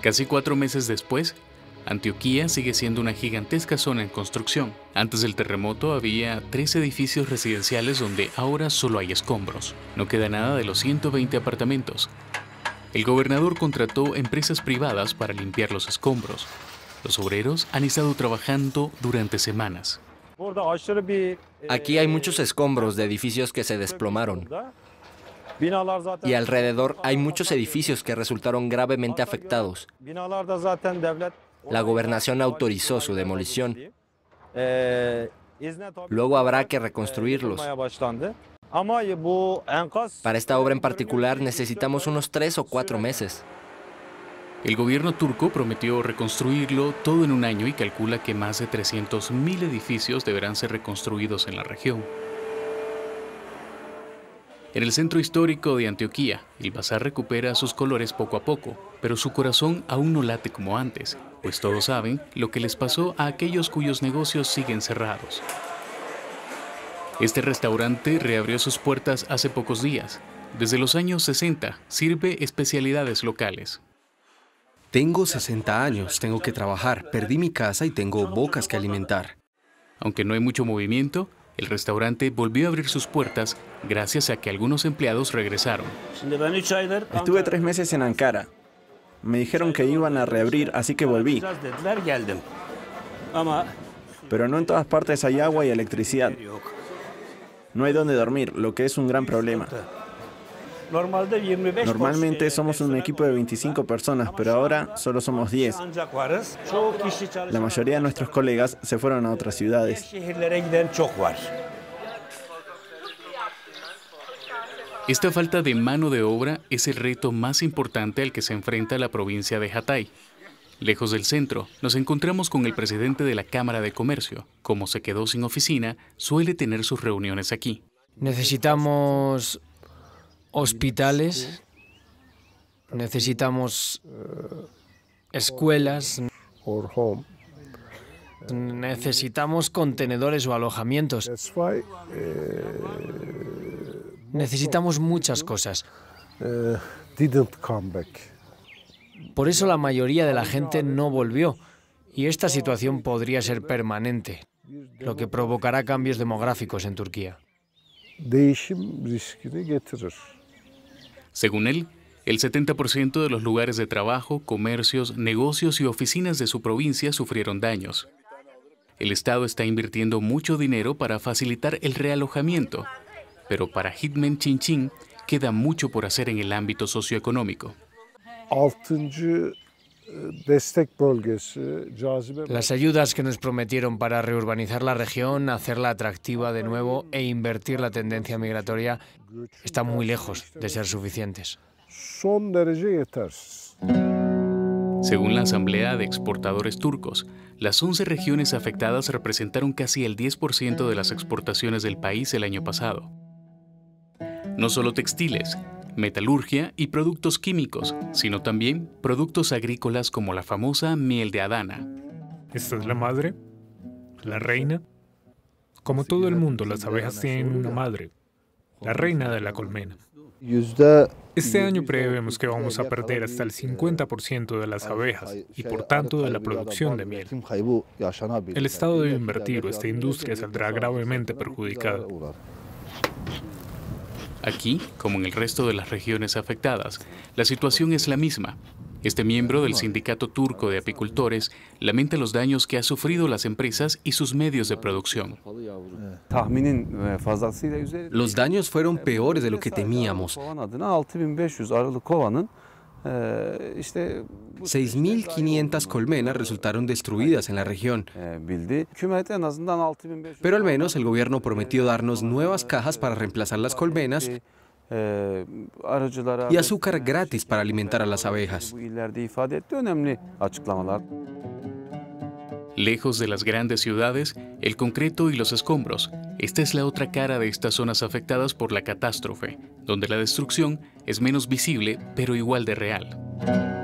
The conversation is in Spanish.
Casi cuatro meses después, Antioquía sigue siendo una gigantesca zona en construcción. Antes del terremoto había tres edificios residenciales donde ahora solo hay escombros. No queda nada de los 120 apartamentos. El gobernador contrató empresas privadas para limpiar los escombros. Los obreros han estado trabajando durante semanas. Aquí hay muchos escombros de edificios que se desplomaron y alrededor hay muchos edificios que resultaron gravemente afectados. La gobernación autorizó su demolición. Luego habrá que e, reconstruirlos. Para esta obra en particular necesitamos unos tres o cuatro meses. El gobierno turco prometió reconstruirlo todo en un año y calcula que más de 300.000 edificios deberán ser reconstruidos en la región. En el centro histórico de Antioquía, el bazar recupera sus colores poco a poco, pero su corazón aún no late como antes, pues todos saben lo que les pasó a aquellos cuyos negocios siguen cerrados. Este restaurante reabrió sus puertas hace pocos días. Desde los años 60 sirve especialidades locales. Tengo 60 años, tengo que trabajar, perdí mi casa y tengo bocas que alimentar. Aunque no hay mucho movimiento, el restaurante volvió a abrir sus puertas gracias a que algunos empleados regresaron. Estuve tres meses en Ankara. Me dijeron que iban a reabrir, así que volví. Pero no en todas partes hay agua y electricidad. No hay donde dormir, lo que es un gran problema. Normalmente eh, somos un equipo de 25 personas, pero ahora solo somos 10. La mayoría de nuestros colegas se fueron a otras ciudades. Esta falta de mano de obra es el reto más importante al que se enfrenta la provincia de Hatay. Lejos del centro, nos encontramos con el presidente de la Cámara de Comercio. Como se quedó sin oficina, suele tener sus reuniones aquí. Necesitamos hospitales, necesitamos eh, escuelas, necesitamos contenedores o alojamientos, eh, necesitamos muchas cosas. Eh, Por eso la mayoría de la gente no volvió y esta situación podría ser permanente, lo que provocará cambios demográficos en Turquía. Según él, el 70% de los lugares de trabajo, comercios, negocios y oficinas de su provincia sufrieron daños. El Estado está invirtiendo mucho dinero para facilitar el realojamiento, pero para Hitman Chin Chin queda mucho por hacer en el ámbito socioeconómico. Eh, las ayudas que nos prometieron para reurbanizar la región, hacerla atractiva de nuevo e invertir la tendencia migratoria están muy lejos de ser suficientes. Según la Asamblea de Exportadores Turcos, las 11 regiones afectadas representaron casi el 10% de las exportaciones del país el año pasado. No solo textiles, metalurgia y productos químicos, sino también productos agrícolas como la famosa miel de Adana. Esta es la madre, la reina. Como todo el mundo, las abejas tienen una madre, la reina de la colmena. Este año prevemos que vamos a perder hasta el 50% de las abejas y por tanto de la producción de miel. El Estado debe invertir o esta industria saldrá gravemente perjudicada. Aquí, como en el resto de las regiones afectadas, la situación es la misma. Este miembro del sindicato turco de apicultores lamenta los daños que han sufrido las empresas y sus medios de producción. Eh, los daños fueron peores de lo que temíamos. 6.500 eh, colmenas resultaron destruidas en la región. Eh, Pero al menos el gobierno prometió darnos nuevas cajas para eh, reemplazar las colmenas y azúcar gratis para alimentar a las abejas. Lejos de las grandes ciudades, el concreto y los escombros, esta es la otra cara de estas zonas afectadas por la catástrofe, donde la destrucción es menos visible pero igual de real.